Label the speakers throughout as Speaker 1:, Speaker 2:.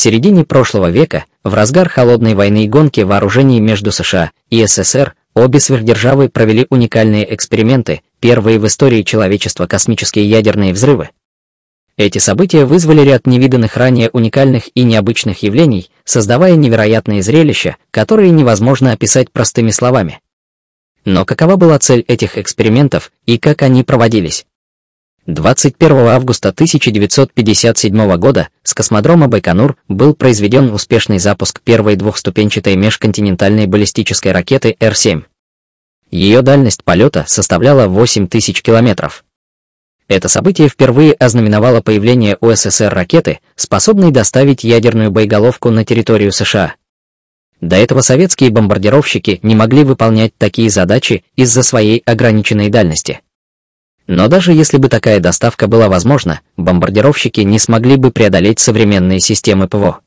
Speaker 1: В середине прошлого века, в разгар холодной войны и гонки вооружений между США и СССР, обе сверхдержавы провели уникальные эксперименты, первые в истории человечества космические ядерные взрывы. Эти события вызвали ряд невиданных ранее уникальных и необычных явлений, создавая невероятные зрелища, которые невозможно описать простыми словами. Но какова была цель этих экспериментов и как они проводились? 21 августа 1957 года с космодрома Байконур был произведен успешный запуск первой двухступенчатой межконтинентальной баллистической ракеты Р-7. Ее дальность полета составляла 8000 километров. Это событие впервые ознаменовало появление у СССР ракеты, способной доставить ядерную боеголовку на территорию США. До этого советские бомбардировщики не могли выполнять такие задачи из-за своей ограниченной дальности. Но даже если бы такая доставка была возможна, бомбардировщики не смогли бы преодолеть современные системы ПВО.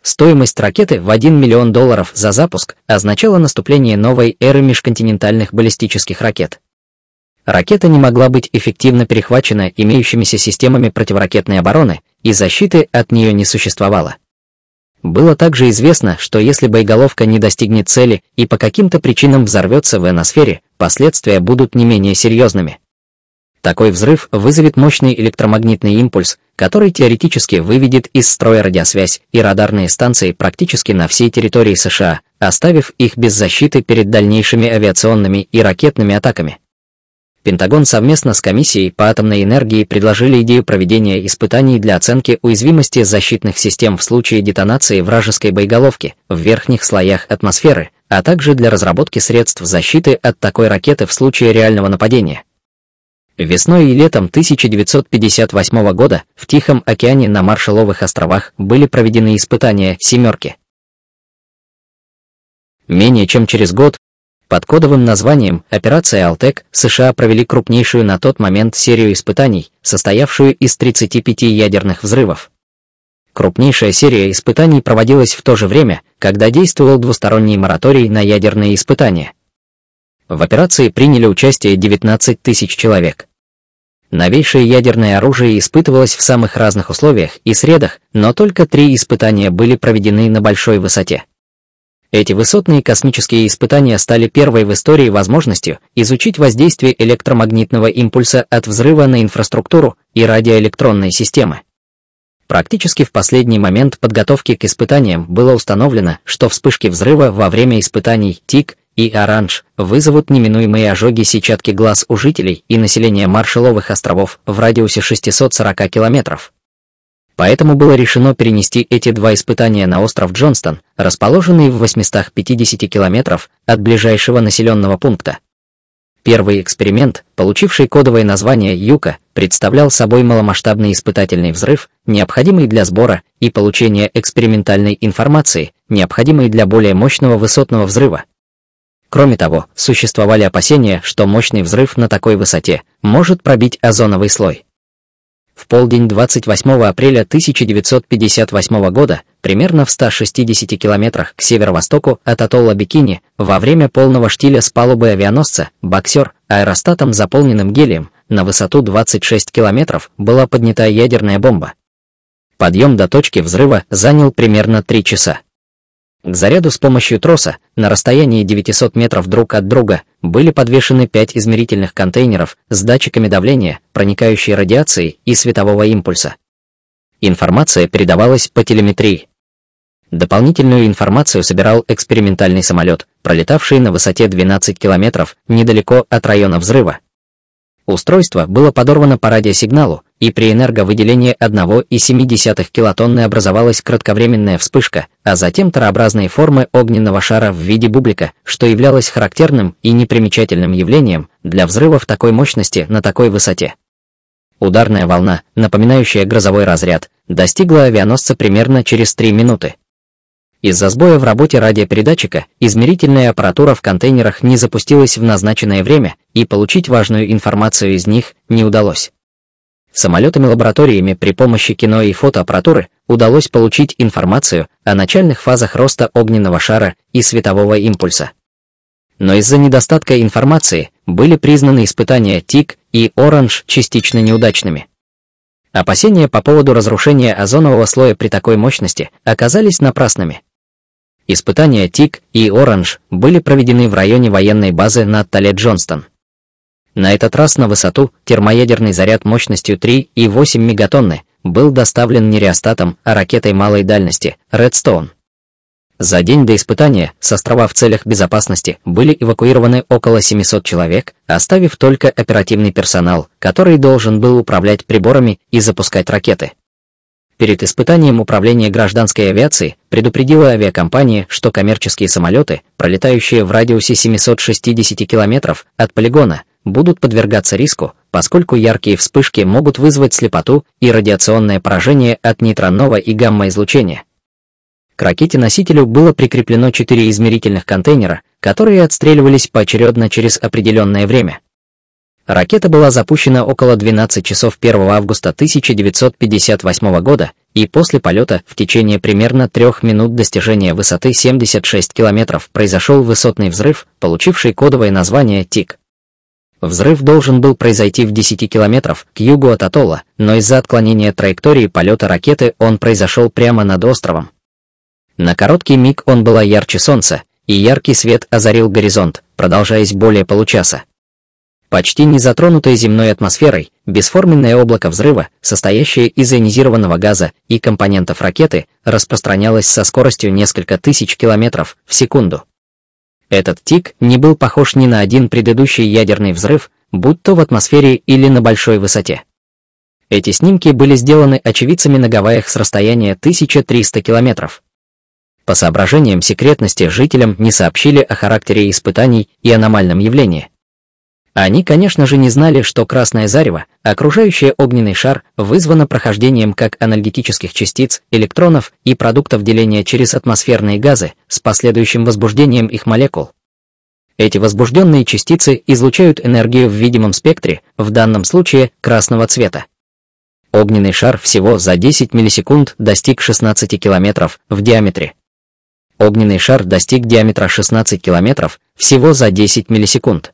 Speaker 1: Стоимость ракеты в 1 миллион долларов за запуск означала наступление новой эры межконтинентальных баллистических ракет. Ракета не могла быть эффективно перехвачена имеющимися системами противоракетной обороны, и защиты от нее не существовало. Было также известно, что если боеголовка не достигнет цели и по каким-то причинам взорвется в эносфере, последствия будут не менее серьезными. Такой взрыв вызовет мощный электромагнитный импульс, который теоретически выведет из строя радиосвязь и радарные станции практически на всей территории США, оставив их без защиты перед дальнейшими авиационными и ракетными атаками. Пентагон совместно с Комиссией по атомной энергии предложили идею проведения испытаний для оценки уязвимости защитных систем в случае детонации вражеской боеголовки в верхних слоях атмосферы, а также для разработки средств защиты от такой ракеты в случае реального нападения. Весной и летом 1958 года в Тихом океане на Маршалловых островах были проведены испытания «семерки». Менее чем через год под кодовым названием «Операция «Алтек» США провели крупнейшую на тот момент серию испытаний, состоявшую из 35 ядерных взрывов. Крупнейшая серия испытаний проводилась в то же время, когда действовал двусторонний мораторий на ядерные испытания. В операции приняли участие 19 тысяч человек. Новейшее ядерное оружие испытывалось в самых разных условиях и средах, но только три испытания были проведены на большой высоте. Эти высотные космические испытания стали первой в истории возможностью изучить воздействие электромагнитного импульса от взрыва на инфраструктуру и радиоэлектронные системы. Практически в последний момент подготовки к испытаниям было установлено, что вспышки взрыва во время испытаний ТИК и оранж вызовут неминуемые ожоги сетчатки глаз у жителей и населения Маршалловых островов в радиусе 640 километров. Поэтому было решено перенести эти два испытания на остров Джонстон, расположенный в 850 километров от ближайшего населенного пункта. Первый эксперимент, получивший кодовое название «Юка», представлял собой маломасштабный испытательный взрыв, необходимый для сбора и получения экспериментальной информации, необходимой для более мощного высотного взрыва. Кроме того, существовали опасения, что мощный взрыв на такой высоте может пробить озоновый слой. В полдень 28 апреля 1958 года, примерно в 160 километрах к северо-востоку от атолла Бикини, во время полного штиля с палубы авианосца «Боксер» аэростатом, заполненным гелием, на высоту 26 километров была поднята ядерная бомба. Подъем до точки взрыва занял примерно 3 часа. К заряду с помощью троса на расстоянии 900 метров друг от друга были подвешены пять измерительных контейнеров с датчиками давления, проникающей радиации и светового импульса. Информация передавалась по телеметрии. Дополнительную информацию собирал экспериментальный самолет, пролетавший на высоте 12 километров недалеко от района взрыва, Устройство было подорвано по радиосигналу, и при энерговыделении 1,7 килотонны образовалась кратковременная вспышка, а затем тарообразные формы огненного шара в виде бублика, что являлось характерным и непримечательным явлением для взрывов такой мощности на такой высоте. Ударная волна, напоминающая грозовой разряд, достигла авианосца примерно через 3 минуты. Из-за сбоя в работе радиопередатчика измерительная аппаратура в контейнерах не запустилась в назначенное время, и получить важную информацию из них не удалось. Самолетами-лабораториями при помощи кино и фотоаппаратуры удалось получить информацию о начальных фазах роста огненного шара и светового импульса. Но из-за недостатка информации были признаны испытания ТИК и Оранж частично неудачными. Опасения по поводу разрушения озонового слоя при такой мощности оказались напрасными. Испытания «Тик» и «Оранж» были проведены в районе военной базы на Тале Джонстон. На этот раз на высоту термоядерный заряд мощностью 3,8 мегатонны был доставлен не реостатом, а ракетой малой дальности «Редстоун». За день до испытания с острова в целях безопасности были эвакуированы около 700 человек, оставив только оперативный персонал, который должен был управлять приборами и запускать ракеты. Перед испытанием управление гражданской авиации предупредило авиакомпании, что коммерческие самолеты, пролетающие в радиусе 760 км от полигона, будут подвергаться риску, поскольку яркие вспышки могут вызвать слепоту и радиационное поражение от нейтронного и гамма-излучения. К ракете-носителю было прикреплено четыре измерительных контейнера, которые отстреливались поочередно через определенное время – Ракета была запущена около 12 часов 1 августа 1958 года и после полета в течение примерно трех минут достижения высоты 76 километров произошел высотный взрыв, получивший кодовое название ТИК. Взрыв должен был произойти в 10 километров к югу от атолла, но из-за отклонения траектории полета ракеты он произошел прямо над островом. На короткий миг он была ярче солнца, и яркий свет озарил горизонт, продолжаясь более получаса. Почти не затронутое земной атмосферой, бесформенное облако взрыва, состоящее из ионизированного газа и компонентов ракеты, распространялось со скоростью несколько тысяч километров в секунду. Этот тик не был похож ни на один предыдущий ядерный взрыв, будь то в атмосфере или на большой высоте. Эти снимки были сделаны очевидцами на Гавайях с расстояния 1300 километров. По соображениям секретности жителям не сообщили о характере испытаний и аномальном явлении. Они, конечно же, не знали, что красное зарево, окружающее огненный шар, вызвано прохождением как анальгетических частиц, электронов и продуктов деления через атмосферные газы с последующим возбуждением их молекул. Эти возбужденные частицы излучают энергию в видимом спектре, в данном случае красного цвета. Огненный шар всего за 10 миллисекунд достиг 16 километров в диаметре. Огненный шар достиг диаметра 16 километров всего за 10 миллисекунд.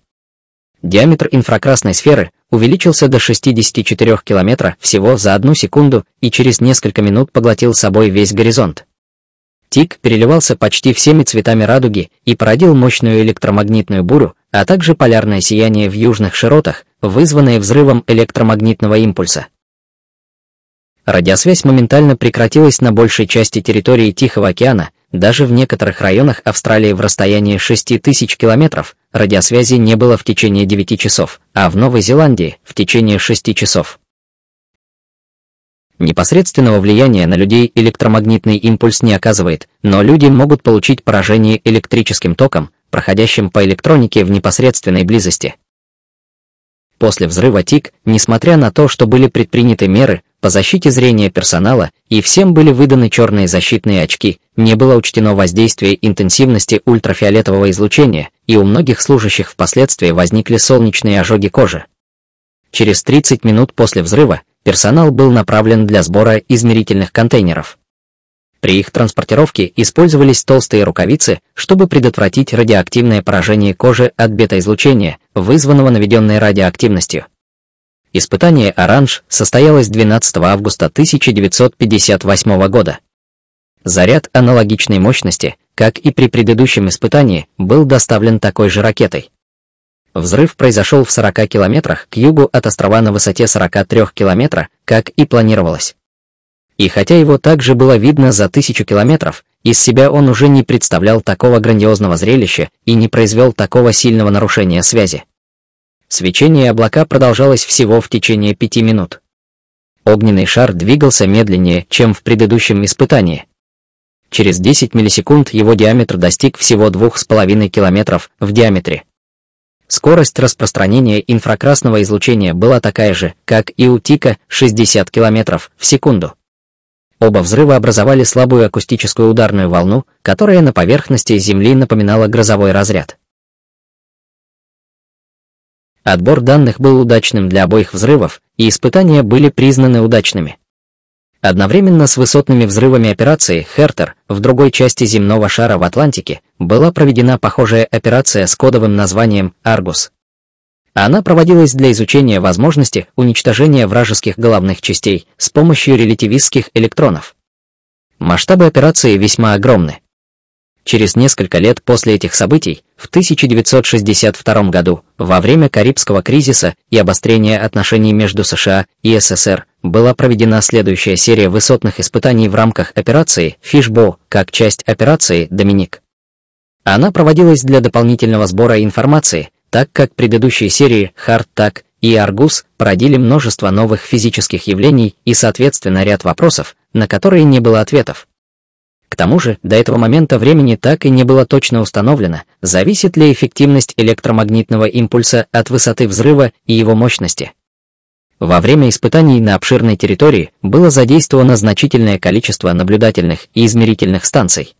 Speaker 1: Диаметр инфракрасной сферы увеличился до 64 километра всего за одну секунду и через несколько минут поглотил собой весь горизонт. Тик переливался почти всеми цветами радуги и породил мощную электромагнитную бурю, а также полярное сияние в южных широтах, вызванное взрывом электромагнитного импульса. Радиосвязь моментально прекратилась на большей части территории Тихого океана, даже в некоторых районах Австралии в расстоянии 6000 километров радиосвязи не было в течение 9 часов, а в Новой Зеландии – в течение 6 часов. Непосредственного влияния на людей электромагнитный импульс не оказывает, но люди могут получить поражение электрическим током, проходящим по электронике в непосредственной близости. После взрыва ТИК, несмотря на то, что были предприняты меры, по защите зрения персонала и всем были выданы черные защитные очки, не было учтено воздействие интенсивности ультрафиолетового излучения, и у многих служащих впоследствии возникли солнечные ожоги кожи. Через 30 минут после взрыва персонал был направлен для сбора измерительных контейнеров. При их транспортировке использовались толстые рукавицы, чтобы предотвратить радиоактивное поражение кожи от бета-излучения, вызванного наведенной радиоактивностью. Испытание «Оранж» состоялось 12 августа 1958 года. Заряд аналогичной мощности, как и при предыдущем испытании, был доставлен такой же ракетой. Взрыв произошел в 40 километрах к югу от острова на высоте 43 километра, как и планировалось. И хотя его также было видно за тысячу километров, из себя он уже не представлял такого грандиозного зрелища и не произвел такого сильного нарушения связи. Свечение облака продолжалось всего в течение пяти минут. Огненный шар двигался медленнее, чем в предыдущем испытании. Через 10 миллисекунд его диаметр достиг всего 2,5 километров в диаметре. Скорость распространения инфракрасного излучения была такая же, как и у Тика 60 километров в секунду. Оба взрыва образовали слабую акустическую ударную волну, которая на поверхности Земли напоминала грозовой разряд. Отбор данных был удачным для обоих взрывов, и испытания были признаны удачными. Одновременно с высотными взрывами операции «Хертер» в другой части земного шара в Атлантике была проведена похожая операция с кодовым названием «Аргус». Она проводилась для изучения возможности уничтожения вражеских головных частей с помощью релятивистских электронов. Масштабы операции весьма огромны, Через несколько лет после этих событий, в 1962 году, во время Карибского кризиса и обострения отношений между США и СССР, была проведена следующая серия высотных испытаний в рамках операции «Фишбо» как часть операции «Доминик». Она проводилась для дополнительного сбора информации, так как предыдущие серии «Хардтак» и «Аргус» породили множество новых физических явлений и, соответственно, ряд вопросов, на которые не было ответов, к тому же, до этого момента времени так и не было точно установлено, зависит ли эффективность электромагнитного импульса от высоты взрыва и его мощности. Во время испытаний на обширной территории было задействовано значительное количество наблюдательных и измерительных станций.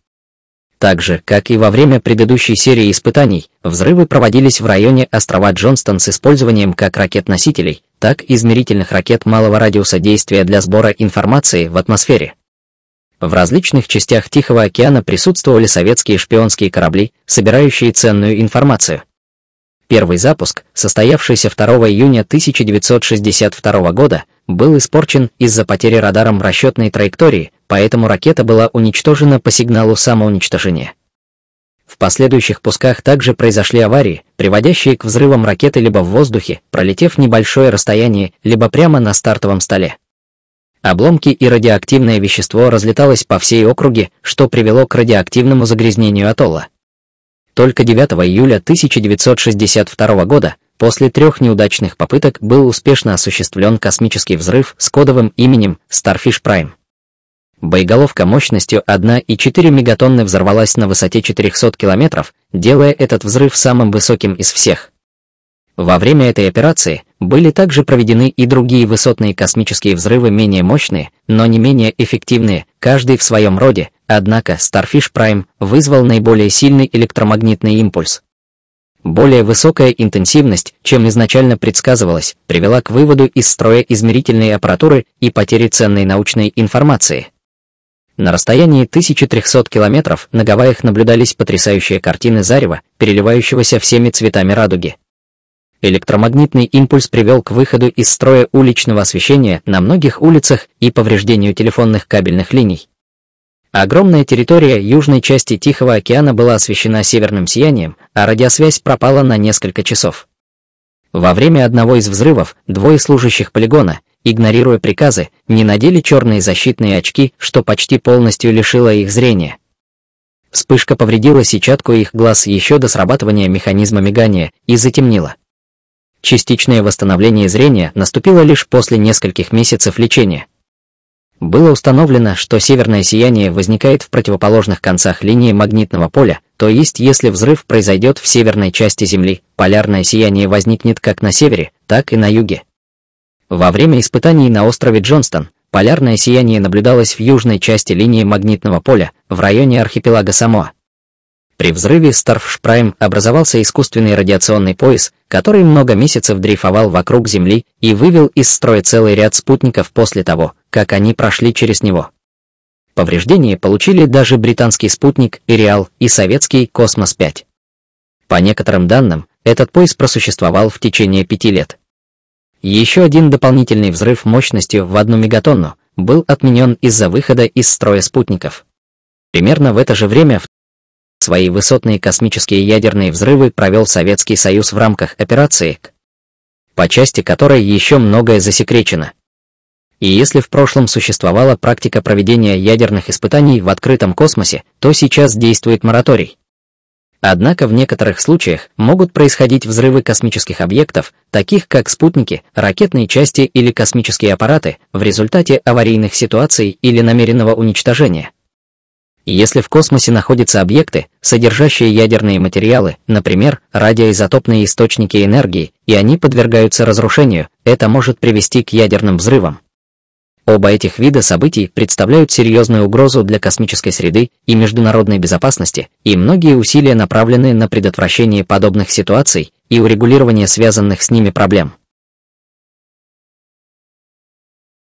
Speaker 1: Так же, как и во время предыдущей серии испытаний, взрывы проводились в районе острова Джонстон с использованием как ракет-носителей, так и измерительных ракет малого радиуса действия для сбора информации в атмосфере. В различных частях Тихого океана присутствовали советские шпионские корабли, собирающие ценную информацию. Первый запуск, состоявшийся 2 июня 1962 года, был испорчен из-за потери радаром расчетной траектории, поэтому ракета была уничтожена по сигналу самоуничтожения. В последующих пусках также произошли аварии, приводящие к взрывам ракеты либо в воздухе, пролетев небольшое расстояние, либо прямо на стартовом столе. Обломки и радиоактивное вещество разлеталось по всей округе, что привело к радиоактивному загрязнению атолла. Только 9 июля 1962 года, после трех неудачных попыток, был успешно осуществлен космический взрыв с кодовым именем Starfish Prime. Боеголовка мощностью 1,4 мегатонны взорвалась на высоте 400 километров, делая этот взрыв самым высоким из всех. Во время этой операции были также проведены и другие высотные космические взрывы менее мощные, но не менее эффективные, каждый в своем роде, однако Starfish Prime вызвал наиболее сильный электромагнитный импульс. Более высокая интенсивность, чем изначально предсказывалось, привела к выводу из строя измерительной аппаратуры и потере ценной научной информации. На расстоянии 1300 километров на Гавайях наблюдались потрясающие картины зарева, переливающегося всеми цветами радуги электромагнитный импульс привел к выходу из строя уличного освещения на многих улицах и повреждению телефонных кабельных линий. Огромная территория южной части Тихого океана была освещена северным сиянием, а радиосвязь пропала на несколько часов. Во время одного из взрывов двое служащих полигона, игнорируя приказы, не надели черные защитные очки, что почти полностью лишило их зрения. Вспышка повредила сетчатку их глаз еще до срабатывания механизма мигания и затемнила. Частичное восстановление зрения наступило лишь после нескольких месяцев лечения. Было установлено, что северное сияние возникает в противоположных концах линии магнитного поля, то есть если взрыв произойдет в северной части Земли, полярное сияние возникнет как на севере, так и на юге. Во время испытаний на острове Джонстон полярное сияние наблюдалось в южной части линии магнитного поля, в районе архипелага Самоа. При взрыве Старфшпрайм образовался искусственный радиационный пояс, который много месяцев дрейфовал вокруг Земли и вывел из строя целый ряд спутников после того, как они прошли через него. Повреждения получили даже британский спутник Ириал и советский «Космос-5». По некоторым данным, этот пояс просуществовал в течение пяти лет. Еще один дополнительный взрыв мощностью в одну мегатонну был отменен из-за выхода из строя спутников. Примерно в это же время в Свои высотные космические ядерные взрывы провел Советский Союз в рамках операции по части которой еще многое засекречено. И если в прошлом существовала практика проведения ядерных испытаний в открытом космосе, то сейчас действует мораторий. Однако в некоторых случаях могут происходить взрывы космических объектов, таких как спутники, ракетные части или космические аппараты, в результате аварийных ситуаций или намеренного уничтожения если в космосе находятся объекты, содержащие ядерные материалы, например, радиоизотопные источники энергии, и они подвергаются разрушению, это может привести к ядерным взрывам. Оба этих вида событий представляют серьезную угрозу для космической среды и международной безопасности, и многие усилия направлены на предотвращение подобных ситуаций и урегулирование связанных с ними проблем.